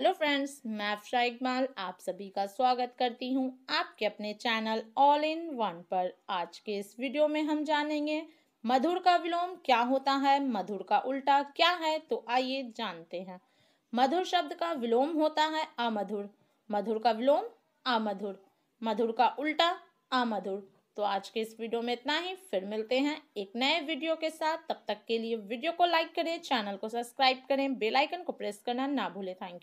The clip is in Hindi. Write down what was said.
हेलो फ्रेंड्स मैं अफशा इकबाल आप सभी का स्वागत करती हूं आपके अपने चैनल ऑल इन वन पर आज के इस वीडियो में हम जानेंगे मधुर का विलोम क्या होता है मधुर का उल्टा क्या है तो आइए जानते हैं मधुर शब्द का विलोम होता है अमधुर मधुर का विलोम अमधुर मधुर का उल्टा अमधुर तो आज के इस वीडियो में इतना ही फिर मिलते हैं एक नए वीडियो के साथ तब तक के लिए वीडियो को लाइक करें चैनल को सब्सक्राइब करें बेलाइकन को प्रेस करना ना भूलें थैंक यू